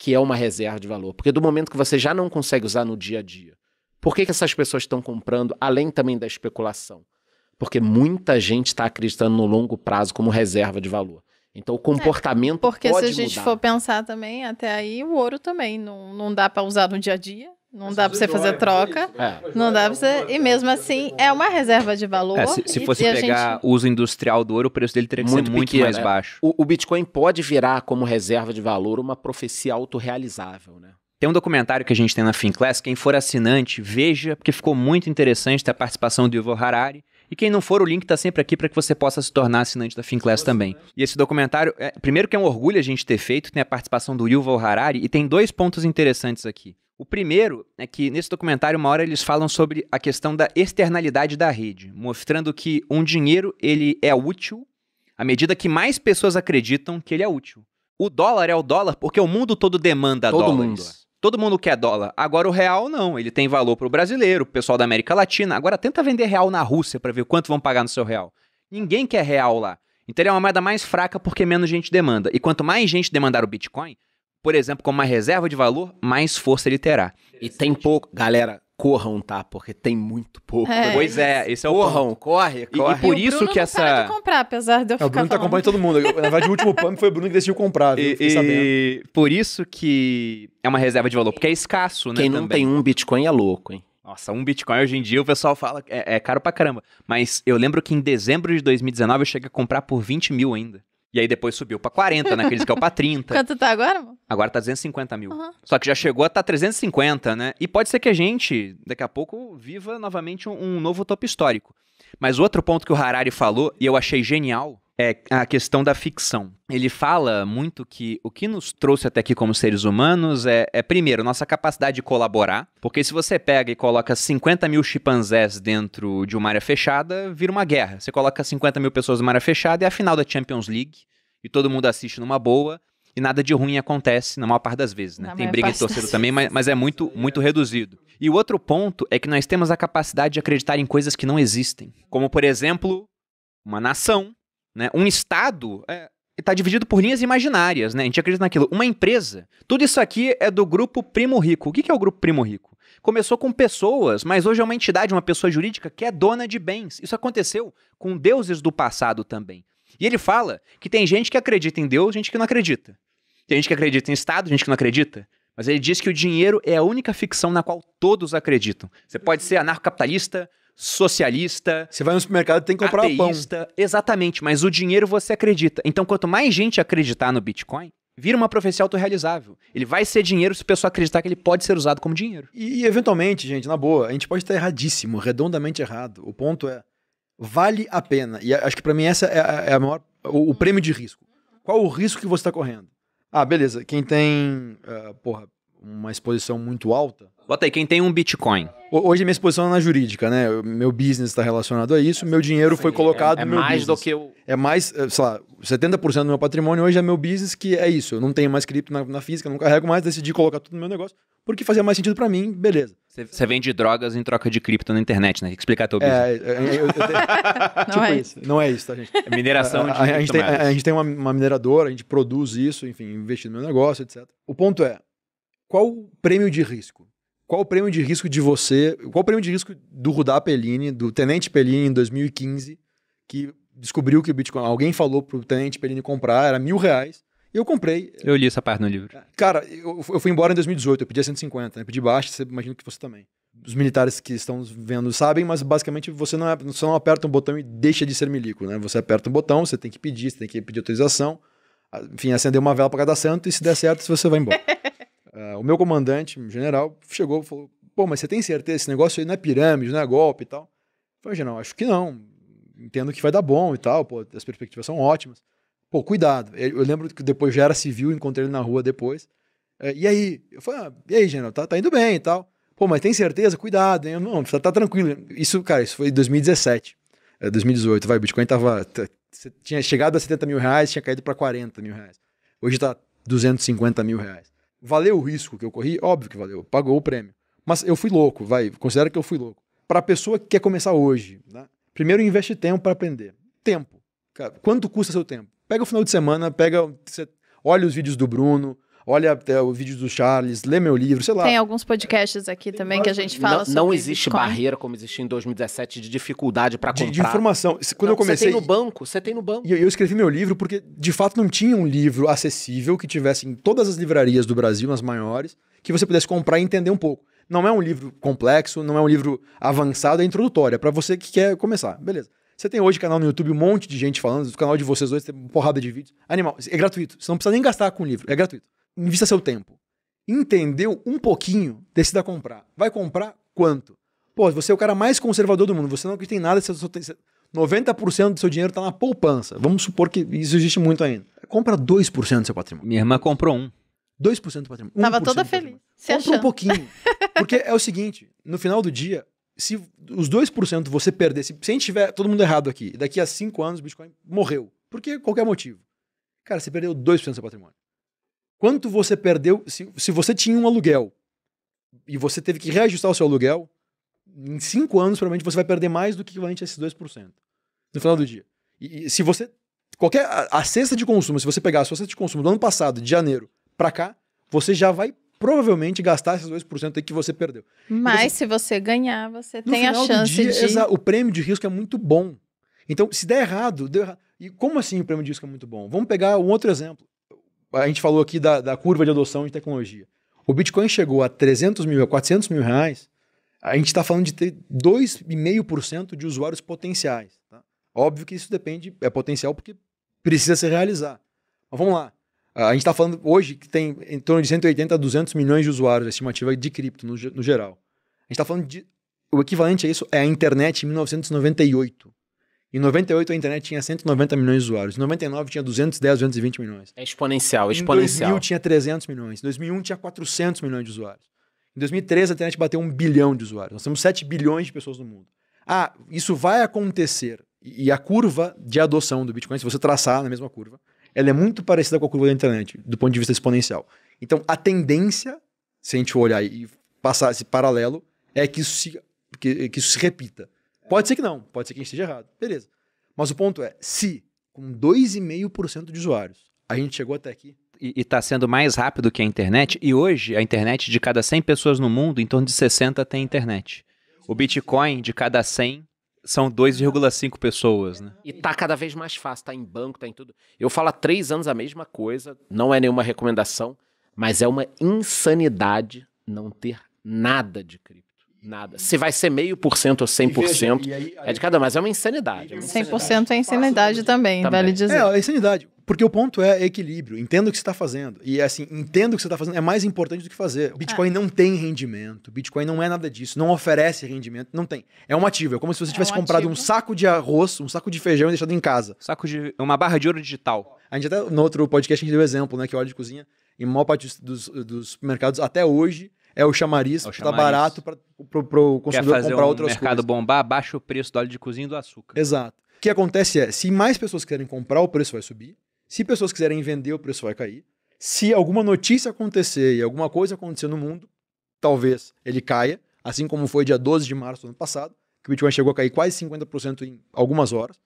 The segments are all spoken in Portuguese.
que é uma reserva de valor. Porque do momento que você já não consegue usar no dia a dia, por que, que essas pessoas estão comprando, além também da especulação? Porque muita gente está acreditando no longo prazo como reserva de valor. Então o é, comportamento é, porque pode se a gente mudar. for pensar também, até aí o ouro também não, não dá para usar no dia a dia. Não dá para você fazer é, troca, é, né? é. não dá para você. E mesmo assim, é uma reserva de valor. É, se, se, fosse pegar gente... uso industrial do ouro, o preço dele teria que muito ser muito pequeno, mais né? baixo. O, o, Bitcoin pode virar como reserva de valor uma profecia autorrealizável, né? Tem um documentário que a gente tem na Finclass, quem for assinante, veja, porque ficou muito interessante ter a participação do Yuval Harari. E quem não for, o link está sempre aqui para que você possa se tornar assinante da Finclass também. Né? E esse documentário, é, primeiro que é um orgulho a gente ter feito, tem a participação do Yuval Harari, e tem dois pontos interessantes aqui. O primeiro é que nesse documentário, uma hora eles falam sobre a questão da externalidade da rede, mostrando que um dinheiro ele é útil à medida que mais pessoas acreditam que ele é útil. O dólar é o dólar porque o mundo todo demanda todo dólares. Mundo. Todo mundo quer dólar. Agora o real não, ele tem valor para o brasileiro, o pessoal da América Latina. Agora tenta vender real na Rússia para ver quanto vão pagar no seu real. Ninguém quer real lá. Então ele é uma moeda mais fraca porque menos gente demanda. E quanto mais gente demandar o Bitcoin, por exemplo, como uma reserva de valor, mais força ele terá. E tem pouco. Galera, corram, tá? Porque tem muito pouco. É, pois é, esse é o Corram, ponto. corre, corre. E, e por e isso que essa. De comprar, apesar de eu é, o Bruno tá acompanhando todo mundo. Na verdade, o último pump foi o Bruno que decidiu comprar, viu? E, e, por isso que é uma reserva de valor, porque é escasso, né? Quem não também. tem um Bitcoin é louco, hein? Nossa, um Bitcoin hoje em dia o pessoal fala é, é caro pra caramba. Mas eu lembro que em dezembro de 2019 eu cheguei a comprar por 20 mil ainda. E aí depois subiu para 40, naqueles que é o pra 30. Quanto tá agora? Agora tá 250 mil. Uhum. Só que já chegou a tá 350, né? E pode ser que a gente, daqui a pouco, viva novamente um, um novo topo histórico. Mas outro ponto que o Harari falou, e eu achei genial, é a questão da ficção. Ele fala muito que o que nos trouxe até aqui como seres humanos é, é, primeiro, nossa capacidade de colaborar, porque se você pega e coloca 50 mil chimpanzés dentro de uma área fechada, vira uma guerra. Você coloca 50 mil pessoas numa área fechada, e é a final da Champions League, e todo mundo assiste numa boa, e nada de ruim acontece na maior parte das vezes, né? Tem briga de torcedor também, mas, mas é muito, muito reduzido. E o outro ponto é que nós temos a capacidade de acreditar em coisas que não existem, como por exemplo, uma nação né? Um Estado está é, tá dividido por linhas imaginárias, né? A gente acredita naquilo. Uma empresa, tudo isso aqui é do grupo Primo Rico. O que, que é o grupo Primo Rico? Começou com pessoas, mas hoje é uma entidade, uma pessoa jurídica que é dona de bens. Isso aconteceu com deuses do passado também. E ele fala que tem gente que acredita em Deus, gente que não acredita. Tem gente que acredita em Estado, gente que não acredita. Mas ele diz que o dinheiro é a única ficção na qual todos acreditam. Você pode ser anarcocapitalista, socialista. Você vai no supermercado e tem que comprar ateísta, pão. Exatamente, mas o dinheiro você acredita. Então, quanto mais gente acreditar no Bitcoin, vira uma profecia autorrealizável. Ele vai ser dinheiro se o pessoal acreditar que ele pode ser usado como dinheiro. E, eventualmente, gente, na boa, a gente pode estar erradíssimo, redondamente errado. O ponto é, vale a pena. E acho que para mim essa é a, é, é a maior, o, o, prêmio de risco. Qual o risco que você está correndo? Ah, beleza. Quem tem, uh, porra, uma exposição muito alta, Bota aí, quem tem um Bitcoin? Hoje minha exposição é na jurídica, né? Meu business está relacionado a isso, meu dinheiro foi colocado é, é no meu mais business. do que o... É mais, eh, sei lá, 70% do meu patrimônio hoje é meu business, que é isso. Eu não tenho mais cripto na, na física, não carrego mais, decidi colocar tudo no meu negócio, porque fazia mais sentido para mim, beleza. Você vende drogas em troca de cripto na internet, né? Tem que explicar teu é, business. É, é, eu, eu, eu, tipo não é isso. Não é isso, tá, gente? É mineração de a, a, gente tem, a, a gente tem uma, uma mineradora, a gente produz isso, enfim, investindo no meu negócio, etc. O ponto é, qual o prêmio de risco? Qual o prêmio de risco de você? Qual o prêmio de risco do Rudá Pellini, do Tenente Pellini em 2015, que descobriu que o Bitcoin. Alguém falou pro Tenente Pellini comprar, era mil reais. E eu comprei. Eu li essa parte no livro. Cara, eu, eu fui embora em 2018, eu pedi 150, né? Pedi baixo, você imagina que você também. Os militares que estão vendo sabem, mas basicamente você não, é, você não aperta um botão e deixa de ser milico, né? Você aperta um botão, você tem que pedir, você tem que pedir autorização, enfim, acender uma vela para cada santo e se der certo, você vai embora. Uh, o meu comandante, general, chegou e falou: Pô, mas você tem certeza? Esse negócio aí não é pirâmide, não é golpe e tal? Eu falei, general, acho que não. Entendo que vai dar bom e tal, pô, as perspectivas são ótimas. Pô, cuidado. Eu lembro que depois já era civil, encontrei ele na rua depois. Uh, e aí? Eu falei: ah, E aí, general, tá, tá indo bem e tal. Pô, mas tem certeza? Cuidado, hein? Não, tá, tá tranquilo. Isso, cara, isso foi em 2017. 2018, eh, vai, o Bitcoin tava, tinha chegado a 70 mil reais, tinha caído para 40 mil reais. Hoje tá 250 mil reais. Valeu o risco que eu corri? Óbvio que valeu, pagou o prêmio. Mas eu fui louco, vai, considera que eu fui louco. Para a pessoa que quer começar hoje, né? primeiro investe tempo para aprender. Tempo. Cara, quanto custa seu tempo? Pega o final de semana, pega, olha os vídeos do Bruno, olha é, o vídeo do Charles, lê meu livro, sei lá. Tem alguns podcasts aqui Tem também que a gente fala não, sobre Não existe Bitcoin. barreira como existia em 2017 de dificuldade para comprar. De, de, informação. Quando não, eu comecei... Você tem no banco, você tem no banco. E eu, eu, escrevi meu livro porque, de fato, não tinha um livro acessível que tivesse em todas as livrarias do Brasil, as maiores, que você pudesse comprar e entender um pouco. Não é um livro complexo, não é um livro avançado, é introdutório, é para você que quer começar. Beleza. Você tem hoje canal no YouTube, um monte de gente falando, o canal de vocês dois tem porrada de vídeos. Animal, é gratuito. Você não precisa nem gastar com o livro, é gratuito invista seu tempo. Entendeu um pouquinho, decida comprar. Vai comprar quanto? Pô, você é o cara mais conservador do mundo, você não acredita em nada, você só tem, 90% do seu dinheiro está na poupança. Vamos supor que isso existe muito ainda. Compra 2% do seu patrimônio. Minha irmã comprou um. 2% do patrimônio. Tava toda feliz. Se Compra achando. um pouquinho. Porque é o seguinte, no final do dia, se os 2% você perder, se, se a gente tiver todo mundo errado aqui, daqui a 5 anos o Bitcoin morreu. Por qualquer motivo. Cara, você perdeu 2% do seu patrimônio quanto você perdeu. Se, se você tinha um aluguel e você teve que reajustar o seu aluguel, em cinco anos, provavelmente, você vai perder mais do que equivalente a esses 2% no final do dia. E, e se você. Qualquer. A, a, cesta de consumo, se você pegar a sua cesta de consumo do ano passado, de janeiro, para cá, você já vai provavelmente gastar esses 2% aí que você perdeu. Mas você, se você ganhar, você tem a chance dia, de... Exa, o prêmio de risco é muito bom. Então, se der errado, deu errado. E como assim o prêmio de risco é muito bom? Vamos pegar um outro exemplo a gente falou aqui da, da curva de adoção de tecnologia. O Bitcoin chegou a 300 mil, a 400 mil reais, a gente está falando de ter 2,5% de usuários potenciais. Tá? Óbvio que isso depende, é potencial porque precisa se realizar. Mas vamos lá. A gente está falando hoje que tem em torno de 180 a 200 milhões de usuários, a estimativa de cripto no, no geral. A gente está falando de. O equivalente a isso é a internet em 1998. Em 98 a internet tinha 190 milhões de usuários. Em 99 tinha 210, 220 milhões. É exponencial, exponencial. Em 2000 tinha 300 milhões. Em 2001 tinha 400 milhões de usuários. Em 2013 a internet bateu 1 bilhão de usuários. Nós temos 7 bilhões de pessoas no mundo. Ah, isso vai acontecer. E a curva de adoção do Bitcoin, se você traçar na mesma curva, ela é muito parecida com a curva da internet, do ponto de vista exponencial. Então a tendência, se a gente olhar e passar esse paralelo, é que isso se, que, que isso se repita. Pode ser que não, pode ser que a gente esteja errado. Beleza. Mas o ponto é, se com 2,5% de usuários a gente chegou até aqui, e está sendo mais rápido que a internet. E hoje, a internet de cada 100 pessoas no mundo, em torno de 60 tem internet. O Bitcoin de cada 100 são 2,5 pessoas, né? E tá cada vez mais fácil, tá em banco, tá em tudo. Eu falo há três anos a mesma coisa, não é nenhuma recomendação, mas é uma insanidade não ter nada de cripto. Nada. Se vai ser meio por cento ou 100%, e veja, e aí, aí, é de cada, mas é uma insanidade. É uma 100% insanidade. é insanidade também, né? também, vale dizer. É, é insanidade. Porque o ponto é equilíbrio. entendo o que você está fazendo. E é assim, entendo o que você está fazendo é mais importante do que fazer. O Bitcoin é. não tem rendimento. Bitcoin não é nada disso. Não oferece rendimento. Não tem. É um ativo. É como se você é tivesse um comprado ativo. um saco de arroz, um saco de feijão e deixado em casa. Saco de. Uma barra de ouro digital. A gente até, no outro podcast, a gente deu exemplo, né? Que é óleo de cozinha, em maior parte dos, dos, dos mercados até hoje, é o chamariz, é o tá chamariz. tá barato para o consumidor fazer comprar um outras mercado bombar, baixa o preço do óleo de cozinha e do açúcar. Exato. O que acontece é, se mais pessoas quiserem comprar, o preço vai subir. Se pessoas quiserem vender, o preço vai cair. Se alguma notícia acontecer e alguma coisa acontecer no mundo, talvez ele caia, assim como foi dia 12 de março do ano passado, que o Bitcoin chegou a cair quase 50% em algumas horas.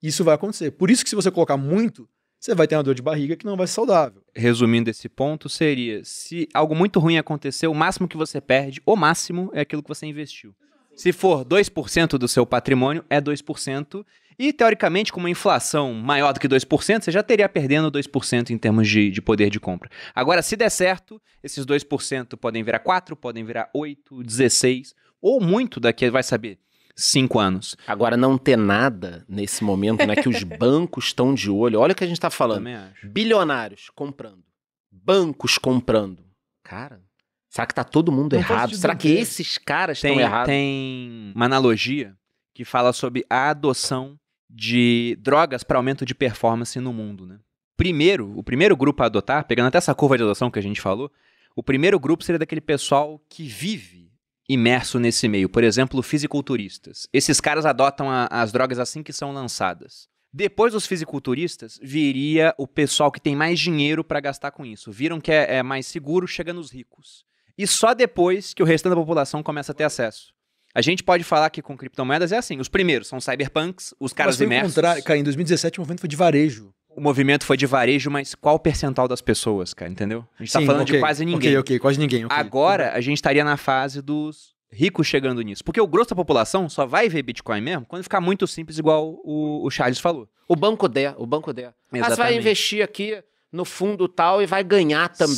Isso vai acontecer. Por isso que se você colocar muito, você vai ter uma dor de barriga que não vai ser saudável. Resumindo esse ponto, seria: se algo muito ruim acontecer, o máximo que você perde, o máximo, é aquilo que você investiu. Se for 2% do seu patrimônio, é 2%. E, teoricamente, com uma inflação maior do que 2%, você já teria perdendo 2% em termos de, de, poder de compra. Agora, se der certo, esses 2% podem virar 4%, podem virar 8%, 16%, ou muito daqui vai saber cinco anos. Agora, não ter nada nesse momento, né? que os bancos estão de olho. Olha o que a gente está falando. Bilionários comprando. Bancos comprando. Cara, será que tá todo mundo não errado? Será que esses caras estão errados? Tem uma analogia que fala sobre a adoção de drogas para aumento de performance no mundo, né? Primeiro, o primeiro grupo a adotar, pegando até essa curva de adoção que a gente falou, o primeiro grupo seria daquele pessoal que vive imerso nesse meio. Por exemplo, fisiculturistas. Esses caras adotam a, as drogas assim que são lançadas. Depois dos fisiculturistas, viria o pessoal que tem mais dinheiro para gastar com isso. Viram que é, é mais seguro, chega nos ricos. E só depois que o restante da população começa a ter acesso. A gente pode falar que com criptomoedas é assim. Os primeiros são cyberpunks, os caras Mas foi imersos. Contrário, cara, em 2017 o movimento foi de varejo o movimento foi de varejo, mas qual o percentual das pessoas, cara, entendeu? A gente tá Sim, tá falando okay, de quase ninguém. Ok, ok, quase ninguém. Okay. Agora a gente estaria na fase dos ricos chegando nisso. Porque o grosso da população só vai ver Bitcoin mesmo quando ficar muito simples, igual o, o Charles falou. O banco der, o banco der. Mas ah, vai investir aqui no fundo tal e vai ganhar também